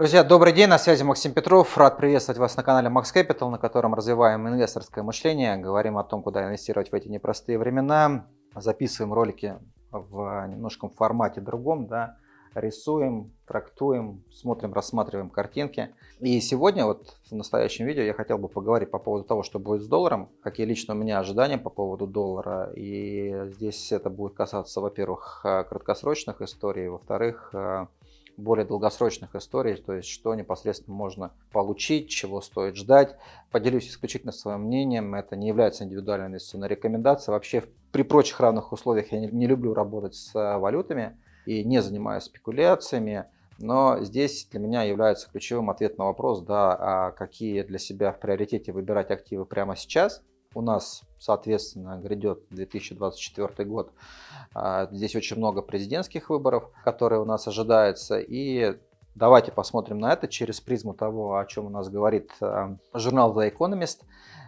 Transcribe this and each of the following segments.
Друзья, добрый день, на связи Максим Петров. Рад приветствовать вас на канале Max Capital, на котором развиваем инвесторское мышление, говорим о том, куда инвестировать в эти непростые времена, записываем ролики в немножко формате другом, да, рисуем, трактуем, смотрим, рассматриваем картинки. И сегодня, вот в настоящем видео, я хотел бы поговорить по поводу того, что будет с долларом, какие лично у меня ожидания по поводу доллара. И здесь это будет касаться, во-первых, э, краткосрочных историй, во-вторых, э, более долгосрочных историй, то есть что непосредственно можно получить, чего стоит ждать. Поделюсь исключительно своим мнением, это не является индивидуальной инвестиционной рекомендацией. Вообще при прочих равных условиях я не, не люблю работать с э, валютами и не занимаюсь спекуляциями, но здесь для меня является ключевым ответ на вопрос, да, а какие для себя в приоритете выбирать активы прямо сейчас – у нас, соответственно, грядет 2024 год. А, здесь очень много президентских выборов, которые у нас ожидаются, и давайте посмотрим на это через призму того, о чем у нас говорит а, журнал The Economist,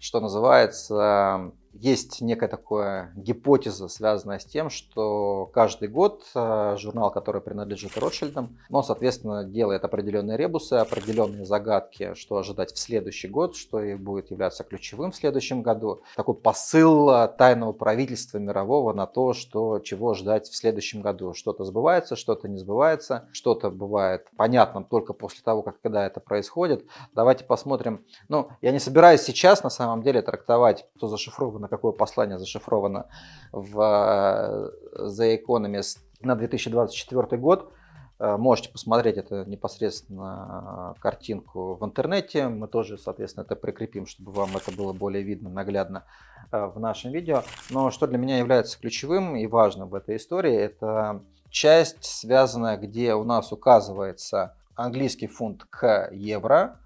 что называется есть некая такая гипотеза, связанная с тем, что каждый год э, журнал, который принадлежит Ротшильдам, но, соответственно, делает определенные ребусы, определенные загадки, что ожидать в следующий год, что и будет являться ключевым в следующем году. Такой посыл э, тайного правительства мирового на то, что чего ждать в следующем году. Что-то сбывается, что-то не сбывается, что-то бывает Понятно только после того, как когда это происходит. Давайте посмотрим. Ну, я не собираюсь сейчас на самом деле трактовать, кто зашифрован на какое послание зашифровано в The э, Economist на 2024 год. Э, можете посмотреть это непосредственно э, картинку в интернете. Мы тоже, соответственно, это прикрепим, чтобы вам это было более видно, наглядно в нашем видео. Но что для меня является ключевым и важным в этой истории, это часть, связанная, где у нас указывается английский фунт к евро,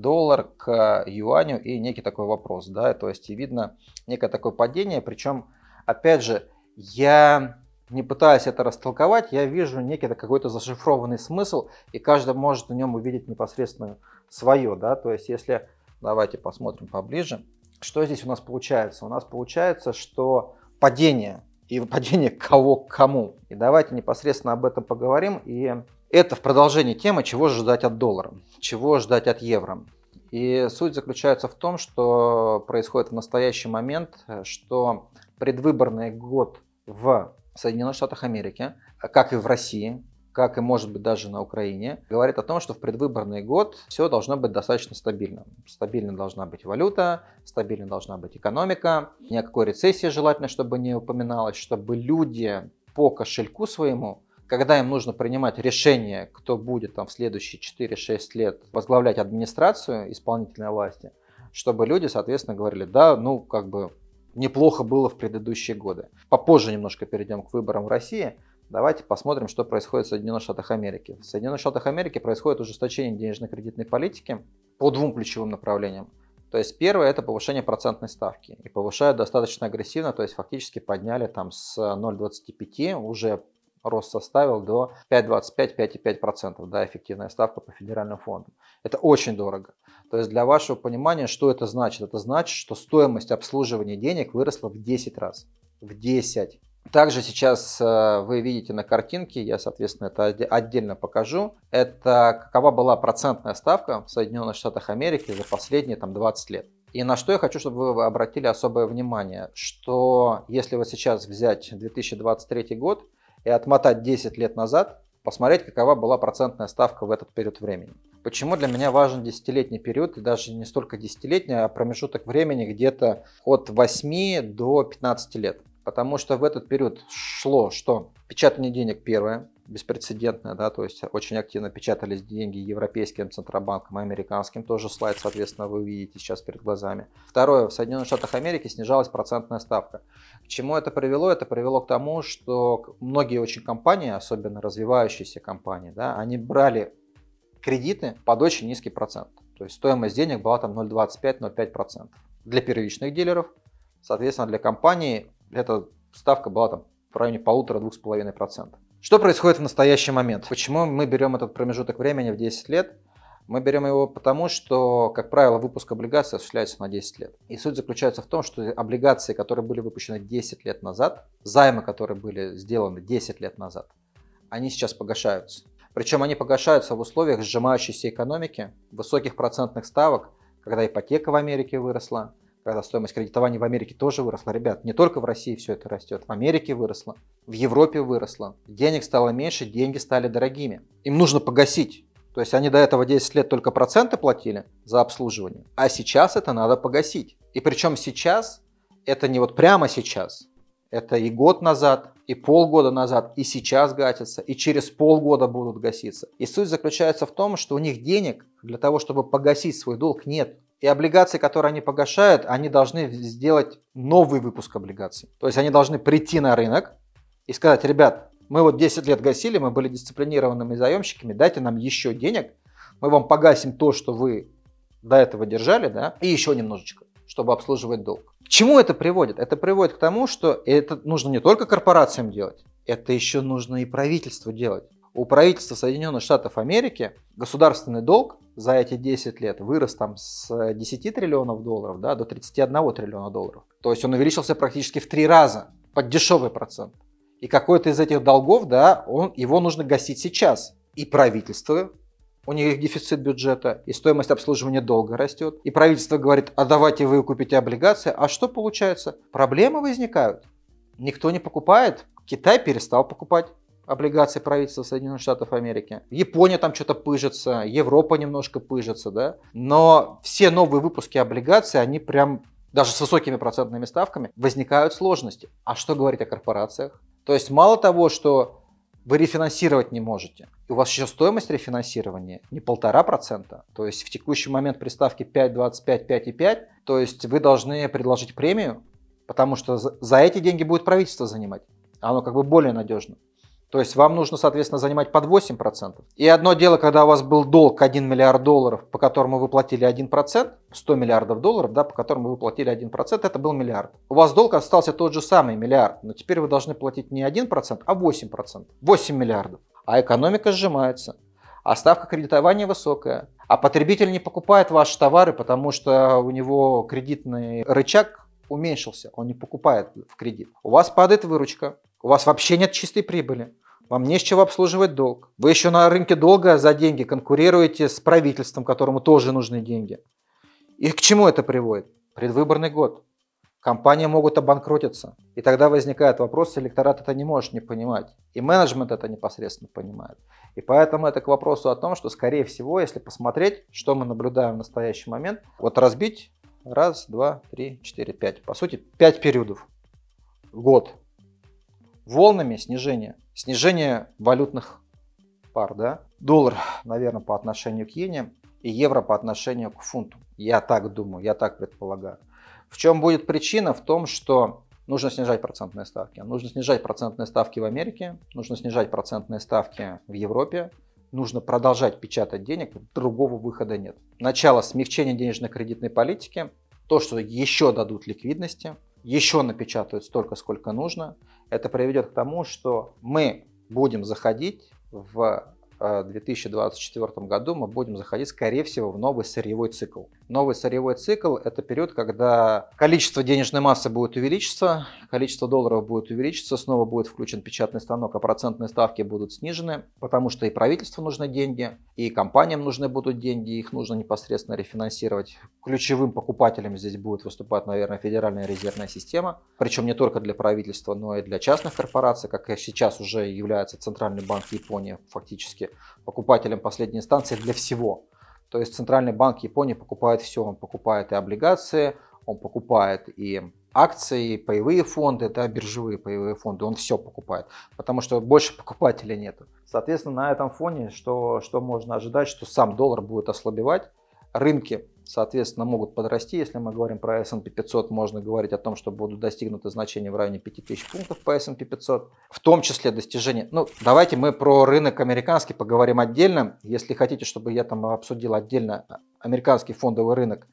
доллар к э, юаню и некий такой вопрос, да, то есть видно некое такое падение, причем, опять же, я не пытаясь это растолковать, я вижу некий какой-то зашифрованный смысл, и каждый может в нем увидеть непосредственно свое, да, то есть если, давайте посмотрим поближе, что здесь у нас получается? У нас получается, что падение, и падение кого к кому. И давайте непосредственно об этом поговорим, и это в продолжении темы, чего ждать от доллара, чего ждать от евро. И суть заключается в том, что происходит в настоящий момент, что предвыборный год в Соединенных Штатах Америки, как и в России, как и может быть даже на Украине, говорит о том, что в предвыборный год все должно быть достаточно стабильно. Стабильно должна быть валюта, стабильно должна быть экономика, ни о какой рецессии желательно, чтобы не упоминалось, чтобы люди по кошельку своему когда им нужно принимать решение, кто будет там в следующие 4-6 лет возглавлять администрацию исполнительной власти, чтобы люди, соответственно, говорили, да, ну, как бы неплохо было в предыдущие годы. Попозже немножко перейдем к выборам в России. Давайте посмотрим, что происходит в Соединенных Штатах Америки. В Соединенных Штатах Америки происходит ужесточение денежно-кредитной политики по двум ключевым направлениям. То есть первое – это повышение процентной ставки. И повышают достаточно агрессивно, то есть фактически подняли там с 0,25 уже рост составил до 5,25-5,5%, да, эффективная ставка по федеральным фондам. Это очень дорого. То есть для вашего понимания, что это значит? Это значит, что стоимость обслуживания денег выросла в 10 раз. В 10. Также сейчас э, вы видите на картинке, я, соответственно, это отдельно покажу, это какова была процентная ставка в Соединенных Штатах Америки за последние там, 20 лет. И на что я хочу, чтобы вы обратили особое внимание, что если вот сейчас взять 2023 год, и отмотать 10 лет назад, посмотреть, какова была процентная ставка в этот период времени. Почему для меня важен десятилетний период, и даже не столько десятилетний, а промежуток времени где-то от 8 до 15 лет. Потому что в этот период шло, что печатание денег первое, беспрецедентная, да, то есть очень активно печатались деньги европейским центробанком, американским, тоже слайд, соответственно, вы увидите сейчас перед глазами. Второе, в Соединенных Штатах Америки снижалась процентная ставка. К чему это привело? Это привело к тому, что многие очень компании, особенно развивающиеся компании, да, они брали кредиты под очень низкий процент. То есть стоимость денег была там 0,25-0,5% для первичных дилеров. Соответственно, для компании эта ставка была там в районе полутора-двух с половиной процентов. Что происходит в настоящий момент? Почему мы берем этот промежуток времени в 10 лет? Мы берем его потому, что, как правило, выпуск облигаций осуществляется на 10 лет. И суть заключается в том, что облигации, которые были выпущены 10 лет назад, займы, которые были сделаны 10 лет назад, они сейчас погашаются. Причем они погашаются в условиях сжимающейся экономики, высоких процентных ставок, когда ипотека в Америке выросла, когда стоимость кредитования в Америке тоже выросла. Ребят, не только в России все это растет, в Америке выросло, в Европе выросло. Денег стало меньше, деньги стали дорогими. Им нужно погасить. То есть они до этого 10 лет только проценты платили за обслуживание, а сейчас это надо погасить. И причем сейчас, это не вот прямо сейчас, это и год назад, и полгода назад, и сейчас гатятся, и через полгода будут гаситься. И суть заключается в том, что у них денег для того, чтобы погасить свой долг, нет и облигации, которые они погашают, они должны сделать новый выпуск облигаций. То есть они должны прийти на рынок и сказать, ребят, мы вот 10 лет гасили, мы были дисциплинированными заемщиками, дайте нам еще денег, мы вам погасим то, что вы до этого держали, да, и еще немножечко, чтобы обслуживать долг. К чему это приводит? Это приводит к тому, что это нужно не только корпорациям делать, это еще нужно и правительству делать у правительства Соединенных Штатов Америки государственный долг за эти 10 лет вырос там с 10 триллионов долларов да, до 31 триллиона долларов. То есть он увеличился практически в три раза под дешевый процент. И какой-то из этих долгов, да, он, его нужно гасить сейчас. И правительство, у них дефицит бюджета, и стоимость обслуживания долга растет. И правительство говорит, а давайте вы купите облигации. А что получается? Проблемы возникают. Никто не покупает. Китай перестал покупать облигации правительства Соединенных Штатов Америки. Япония там что-то пыжится, Европа немножко пыжится, да. Но все новые выпуски облигаций, они прям даже с высокими процентными ставками возникают сложности. А что говорить о корпорациях? То есть мало того, что вы рефинансировать не можете. И у вас еще стоимость рефинансирования не полтора процента. То есть в текущий момент при ставке 5, 25, 5 и 5, то есть вы должны предложить премию, потому что за эти деньги будет правительство занимать. Оно как бы более надежно. То есть вам нужно, соответственно, занимать под 8%. И одно дело, когда у вас был долг 1 миллиард долларов, по которому вы платили 1%, 100 миллиардов долларов, да, по которому вы платили 1%, это был миллиард. У вас долг остался тот же самый миллиард, но теперь вы должны платить не 1%, а 8%. 8 миллиардов. А экономика сжимается, а ставка кредитования высокая. А потребитель не покупает ваши товары, потому что у него кредитный рычаг уменьшился, он не покупает в кредит. У вас падает выручка, у вас вообще нет чистой прибыли. Вам не с чего обслуживать долг. Вы еще на рынке долга за деньги конкурируете с правительством, которому тоже нужны деньги. И к чему это приводит? Предвыборный год. Компании могут обанкротиться. И тогда возникает вопрос, электорат это не может не понимать. И менеджмент это непосредственно понимает. И поэтому это к вопросу о том, что, скорее всего, если посмотреть, что мы наблюдаем в настоящий момент, вот разбить раз, два, три, четыре, пять. По сути, пять периодов. Год волнами снижения. Снижение валютных пар, да? Доллар, наверное, по отношению к иене и евро по отношению к фунту. Я так думаю, я так предполагаю. В чем будет причина? В том, что нужно снижать процентные ставки. Нужно снижать процентные ставки в Америке, нужно снижать процентные ставки в Европе, нужно продолжать печатать денег, другого выхода нет. Начало смягчения денежно-кредитной политики, то, что еще дадут ликвидности, еще напечатают столько, сколько нужно. Это приведет к тому, что мы будем заходить в 2024 э, году мы будем заходить, скорее всего, в новый сырьевой цикл. Новый сырьевой цикл – это период, когда количество денежной массы будет увеличиться, количество долларов будет увеличиться, снова будет включен печатный станок, а процентные ставки будут снижены, потому что и правительству нужны деньги, и компаниям нужны будут деньги, их нужно непосредственно рефинансировать. Ключевым покупателем здесь будет выступать, наверное, Федеральная резервная система, причем не только для правительства, но и для частных корпораций, как сейчас уже является Центральный банк Японии фактически являющийся покупателем последней инстанции для всего. То есть Центральный банк Японии покупает все. Он покупает и облигации, он покупает и акции, и паевые фонды, да, биржевые паевые фонды, он все покупает, потому что больше покупателей нет. Соответственно, на этом фоне что, что можно ожидать, что сам доллар будет ослабевать, рынки соответственно, могут подрасти. Если мы говорим про S&P 500, можно говорить о том, что будут достигнуты значения в районе 5000 пунктов по S&P 500, в том числе достижение. Ну, давайте мы про рынок американский поговорим отдельно. Если хотите, чтобы я там обсудил отдельно э, американский фондовый рынок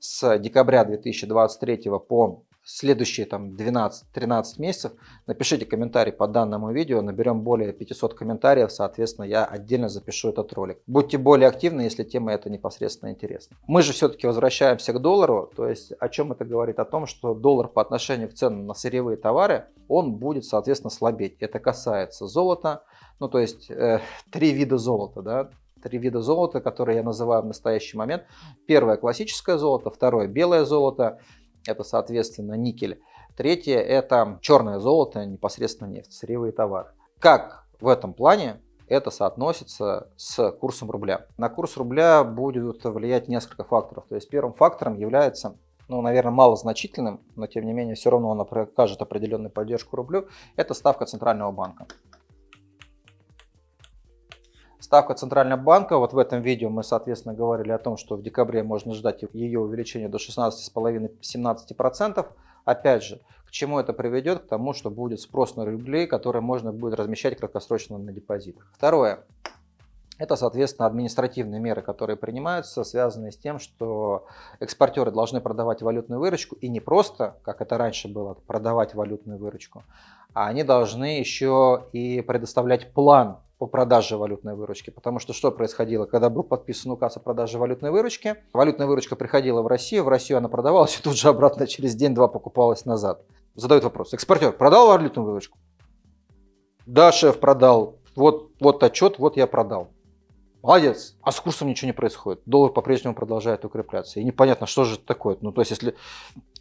с декабря 2023 по следующие там 12-13 месяцев. Напишите комментарий по данному видео, наберем более 500 комментариев, соответственно, я отдельно запишу этот ролик. Будьте более активны, если тема это непосредственно интересна. Мы же все-таки возвращаемся к доллару, то есть о чем это говорит? О том, что доллар по отношению к ценам на сырьевые товары, он будет, соответственно, слабеть. Это касается золота, ну то есть э, три вида золота, да, три вида золота, которые я называю в настоящий момент. Первое – классическое золото, второе – белое золото, это, соответственно, никель. Третье – это черное золото, непосредственно нефть, сырьевые товары. Как в этом плане это соотносится с курсом рубля? На курс рубля будет влиять несколько факторов. То есть первым фактором является ну, наверное, малозначительным, но тем не менее все равно он покажет определенную поддержку рублю, это ставка Центрального банка. Ставка Центрального банка, вот в этом видео мы, соответственно, говорили о том, что в декабре можно ждать ее увеличения до 16,5-17%. Опять же, к чему это приведет? К тому, что будет спрос на рубли, которые можно будет размещать краткосрочно на депозитах. Второе. Это, соответственно, административные меры, которые принимаются, связанные с тем, что экспортеры должны продавать валютную выручку и не просто, как это раньше было, продавать валютную выручку, а они должны еще и предоставлять план по продаже валютной выручки. Потому что что происходило? Когда был подписан указ о продаже валютной выручки, валютная выручка приходила в Россию, в Россию она продавалась и тут же обратно через день-два покупалась назад. Задают вопрос. Экспортер продал валютную выручку? Да, шеф, продал. Вот, вот отчет, вот я продал. Молодец. А с курсом ничего не происходит. Доллар по-прежнему продолжает укрепляться. И непонятно, что же это такое. Ну, то есть, если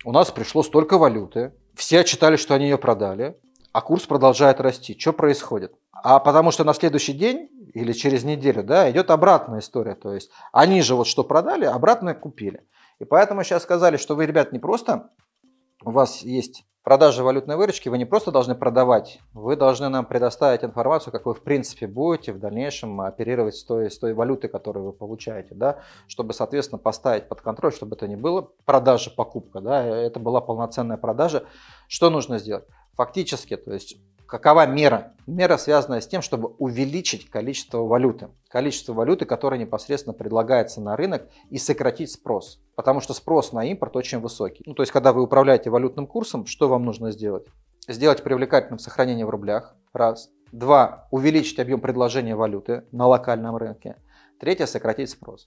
у нас пришло столько валюты, все отчитали, что они ее продали, а курс продолжает расти. Что происходит? А потому что на следующий день или через неделю да, идет обратная история. То есть они же вот что продали, обратно купили. И поэтому сейчас сказали, что вы, ребят, не просто у вас есть продажи валютной выручки, вы не просто должны продавать, вы должны нам предоставить информацию, как вы в принципе будете в дальнейшем оперировать с той, с той валютой, которую вы получаете, да, чтобы, соответственно, поставить под контроль, чтобы это не было продажа-покупка, да, э, это была полноценная продажа. Что нужно сделать? Фактически, то есть какова мера? Мера, связанная с тем, чтобы увеличить количество валюты. Количество валюты, которое непосредственно предлагается на рынок, и сократить спрос. Потому что спрос на импорт очень высокий. Ну, то есть, когда вы управляете валютным курсом, что вам нужно сделать? Сделать привлекательным сохранение в рублях. Раз. Два. Увеличить объем предложения валюты на локальном рынке. Третье. Сократить спрос.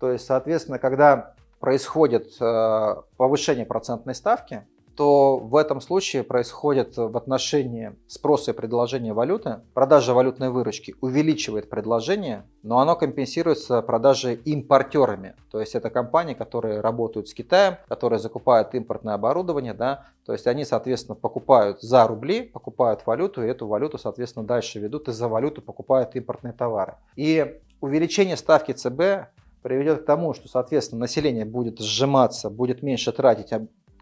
То есть, соответственно, когда происходит э, повышение процентной ставки, то в этом случае происходит в отношении спроса и предложения валюты. Продажа валютной выручки увеличивает предложение, но оно компенсируется продажей импортерами. То есть это компании, которые работают с Китаем, которые закупают импортное оборудование. Да? То есть они, соответственно, покупают за рубли, покупают валюту, и эту валюту, соответственно, дальше ведут и за валюту покупают импортные товары. И увеличение ставки ЦБ приведет к тому, что, соответственно, население будет сжиматься, будет меньше тратить,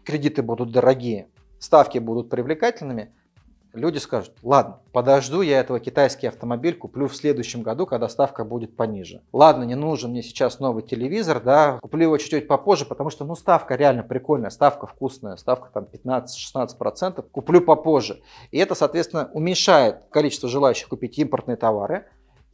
кредиты будут дорогие, ставки будут привлекательными, люди скажут, ладно, подожду я этого китайский автомобиль, куплю в следующем году, когда ставка будет пониже. Ладно, не нужен мне сейчас новый телевизор, да, куплю его чуть-чуть попозже, потому что, ну, ставка реально прикольная, ставка вкусная, ставка там 15-16%, куплю попозже. И это, соответственно, уменьшает количество желающих купить импортные товары,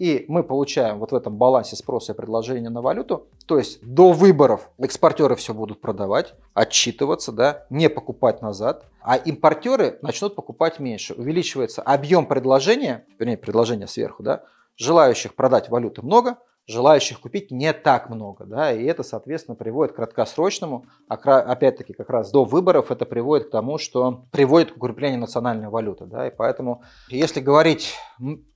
и мы получаем вот в этом балансе спроса и предложения на валюту, то есть до выборов экспортеры все будут продавать, отчитываться, да, не покупать назад, а импортеры начнут покупать меньше. Увеличивается объем предложения, вернее, предложения сверху, да, желающих продать валюты много – желающих купить не так много, да, и это, соответственно, приводит к краткосрочному, а опять-таки как раз до выборов это приводит к тому, что приводит к укреплению национальной валюты, да, и поэтому, если говорить,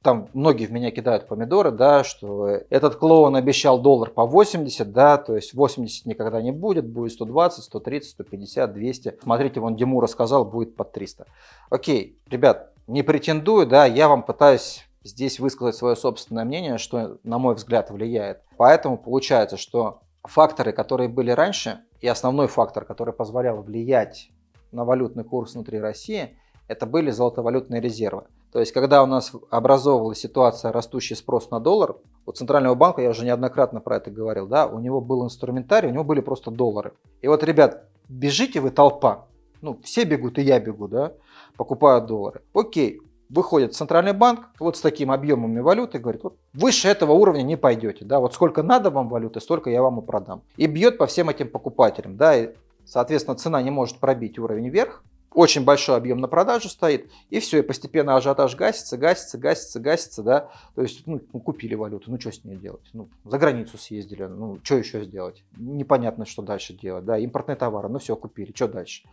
там многие в меня кидают помидоры, да, что этот клоун обещал доллар по 80, да, то есть 80 никогда не будет, будет 120, 130, 150, 200, смотрите, вон Диму рассказал, будет под 300. Окей, ребят, не претендую, да, я вам пытаюсь здесь высказать свое собственное мнение, что, на мой взгляд, влияет. Поэтому получается, что факторы, которые были раньше, и основной фактор, который позволял влиять на валютный курс внутри России, это были золотовалютные резервы. То есть, когда у нас образовывалась ситуация растущий спрос на доллар, у Центрального банка, я уже неоднократно про это говорил, да, у него был инструментарий, у него были просто доллары. И вот, ребят, бежите вы толпа, ну, все бегут, и я бегу, да, покупаю доллары. Окей, выходит центральный банк вот с таким объемами валюты, говорит, вот выше этого уровня не пойдете, да, вот сколько надо вам валюты, столько я вам и продам. И бьет по всем этим покупателям, да, и, соответственно, цена не может пробить уровень вверх, очень большой объем на продажу стоит, и все, и постепенно ажиотаж гасится, гасится, гасится, гасится, да, то есть, ну, ну купили валюту, ну, что с ней делать, ну, за границу съездили, ну, что еще сделать, непонятно, что дальше делать, да, импортные товары, ну, все, купили, что дальше,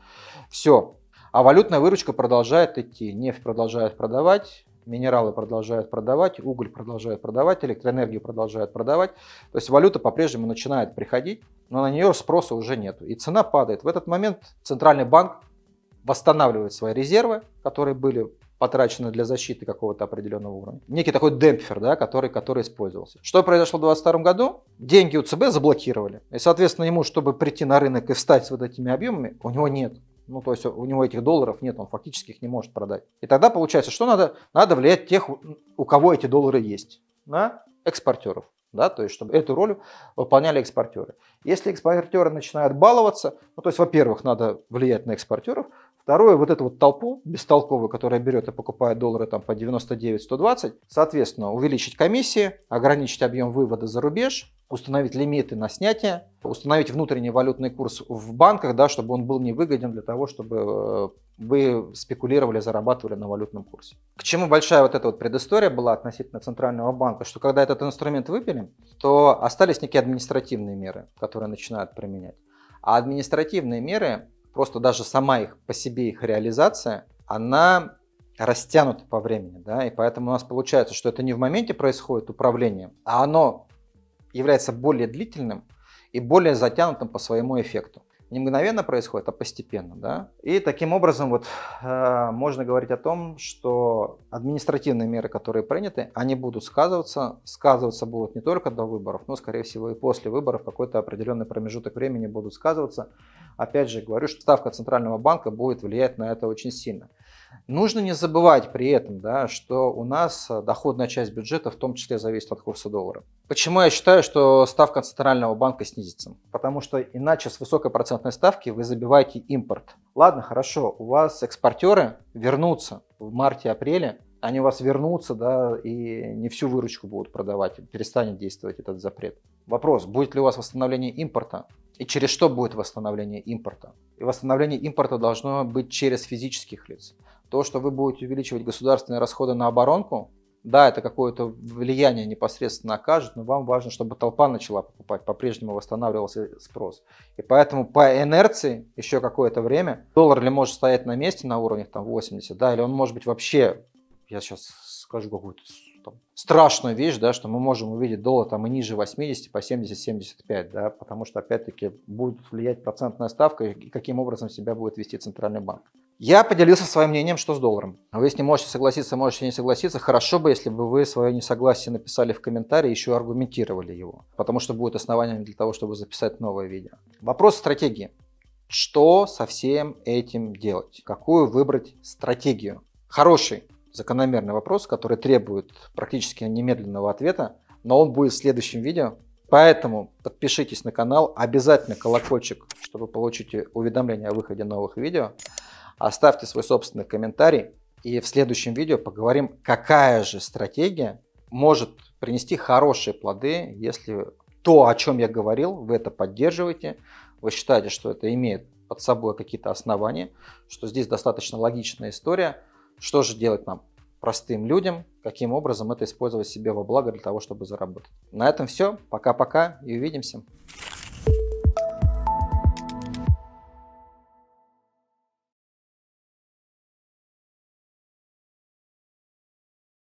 все, а валютная выручка продолжает идти. Нефть продолжает продавать, минералы продолжают продавать, уголь продолжает продавать, электроэнергию продолжают продавать. То есть валюта по-прежнему начинает приходить, но на нее спроса уже нет. И цена падает. В этот момент Центральный банк восстанавливает свои резервы, которые были потрачены для защиты какого-то определенного уровня. Некий такой демпфер, да, который, который использовался. Что произошло в 2022 году? Деньги у ЦБ заблокировали. И, соответственно, ему, чтобы прийти на рынок и встать с вот этими объемами, у него нет. Ну, то есть у него этих долларов нет, он фактически их не может продать. И тогда получается, что надо? Надо влиять тех, у кого эти доллары есть, на экспортеров. Да, то есть, чтобы эту роль выполняли экспортеры. Если экспортеры начинают баловаться, ну, то есть, во-первых, надо влиять на экспортеров, Второе, вот эту вот толпу бестолковую, которая берет и покупает доллары там по 99-120, соответственно, увеличить комиссии, ограничить объем вывода за рубеж, установить лимиты на снятие, установить внутренний валютный курс в банках, да, чтобы он был невыгоден для того, чтобы э, вы спекулировали, зарабатывали на валютном курсе. К чему большая вот эта вот предыстория была относительно Центрального банка, что когда этот инструмент выбили, то остались некие административные меры, которые начинают применять. А административные меры просто даже сама их по себе их реализация, она растянута по времени, да, и поэтому у нас получается, что это не в моменте происходит управление, а оно является более длительным и более затянутым по своему эффекту не мгновенно происходит, а постепенно. Да? И таким образом вот, э, можно говорить о том, что административные меры, которые приняты, они будут сказываться. Сказываться будут не только до выборов, но, скорее всего, и после выборов какой-то определенный промежуток времени будут сказываться. Опять же, говорю, что ставка Центрального банка будет влиять на это очень сильно. Нужно не забывать при этом, да, что у нас э, доходная часть бюджета в том числе зависит от курса доллара. Почему я считаю, что ставка Центрального банка снизится? Потому что иначе с высокой процентной ставки вы забиваете импорт. Ладно, хорошо, у вас экспортеры вернутся в марте-апреле, они у вас вернутся, да, и не всю выручку будут продавать, перестанет действовать этот запрет. Вопрос, будет ли у вас восстановление импорта? И через что будет восстановление импорта? И восстановление импорта должно быть через физических лиц. То, что вы будете увеличивать государственные расходы на оборонку, да, это какое-то влияние непосредственно окажет, но вам важно, чтобы толпа начала покупать, по-прежнему восстанавливался спрос. И поэтому по инерции еще какое-то время доллар ли может стоять на месте на уровне там 80, да, или он может быть вообще, я сейчас скажу какую-то там, страшную вещь, да, что мы можем увидеть доллар там и ниже 80, по 70-75, да, потому что опять-таки будет влиять процентная ставка и каким образом себя будет вести центральный банк. Я поделился своим мнением, что с долларом. А вы с ним можете согласиться, можете не согласиться. Хорошо бы, если бы вы свое несогласие написали в комментарии, еще аргументировали его, потому что будет основанием для того, чтобы записать новое видео. Вопрос стратегии. Что со всем этим делать? Какую выбрать стратегию? Хороший, закономерный вопрос, который требует практически немедленного ответа, но он будет в следующем видео. Поэтому подпишитесь на канал, обязательно колокольчик, чтобы получить уведомления о выходе новых видео. Оставьте свой собственный комментарий, и в следующем видео поговорим, какая же стратегия может принести хорошие плоды, если то, о чем я говорил, вы это поддерживаете, вы считаете, что это имеет под собой какие-то основания, что здесь достаточно логичная история, что же делать нам, простым людям, каким образом это использовать себе во благо для того, чтобы заработать. На этом все. Пока-пока и увидимся.